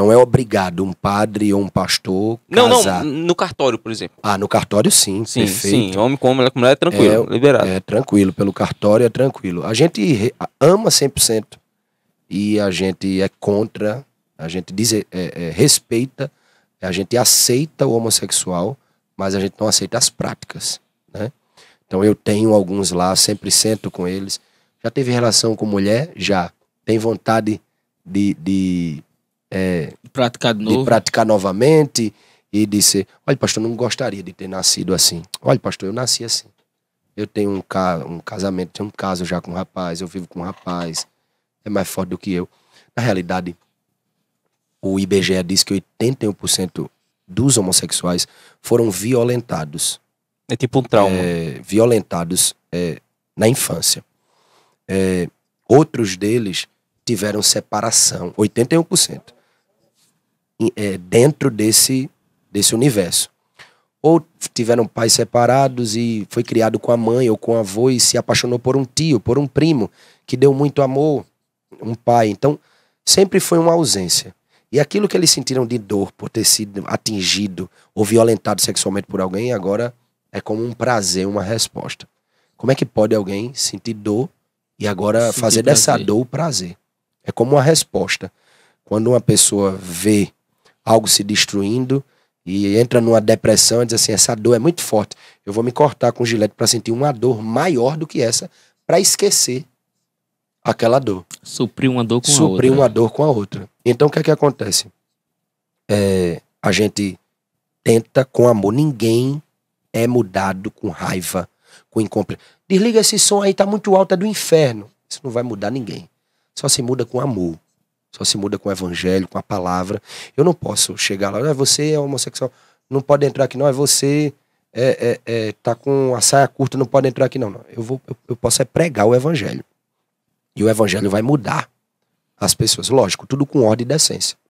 Não é obrigado um padre ou um pastor casar. Não, não, no cartório, por exemplo. Ah, no cartório sim, sim perfeito. Sim, homem com mulher com mulher é tranquilo, é, liberado. É tranquilo, pelo cartório é tranquilo. A gente ama 100% e a gente é contra, a gente diz, é, é, é, respeita, a gente aceita o homossexual, mas a gente não aceita as práticas, né? Então eu tenho alguns lá, sempre sento com eles. Já teve relação com mulher? Já. Tem vontade de, de é, praticar de, de praticar novamente e disse: Olha, pastor, não gostaria de ter nascido assim. Olha, pastor, eu nasci assim. Eu tenho um, ca um casamento, tenho um caso já com um rapaz, eu vivo com um rapaz, é mais forte do que eu. Na realidade, o IBGE diz que 81% dos homossexuais foram violentados. É tipo um trauma. É, violentados é, na infância. É, outros deles tiveram separação, 81% é, dentro desse, desse universo. Ou tiveram pais separados e foi criado com a mãe ou com a avô e se apaixonou por um tio, por um primo, que deu muito amor, um pai. Então, sempre foi uma ausência. E aquilo que eles sentiram de dor por ter sido atingido ou violentado sexualmente por alguém, agora é como um prazer, uma resposta. Como é que pode alguém sentir dor e agora Sentir fazer prazer. dessa dor o prazer? É como uma resposta. Quando uma pessoa vê algo se destruindo e entra numa depressão e diz assim: essa dor é muito forte. Eu vou me cortar com gilete para sentir uma dor maior do que essa, para esquecer aquela dor. Suprir uma dor com Suprir a outra. Suprir uma dor com a outra. Então o que é que acontece? É, a gente tenta com amor. Ninguém é mudado com raiva, com incompleto. Desliga esse som aí, tá muito alto, é do inferno. Isso não vai mudar ninguém. Só se muda com amor. Só se muda com o evangelho, com a palavra. Eu não posso chegar lá, ah, você é homossexual, não pode entrar aqui, não, é você é, é, é, tá com a saia curta, não pode entrar aqui, não. não. Eu, vou, eu, eu posso é pregar o evangelho. E o evangelho vai mudar as pessoas. Lógico, tudo com ordem e decência.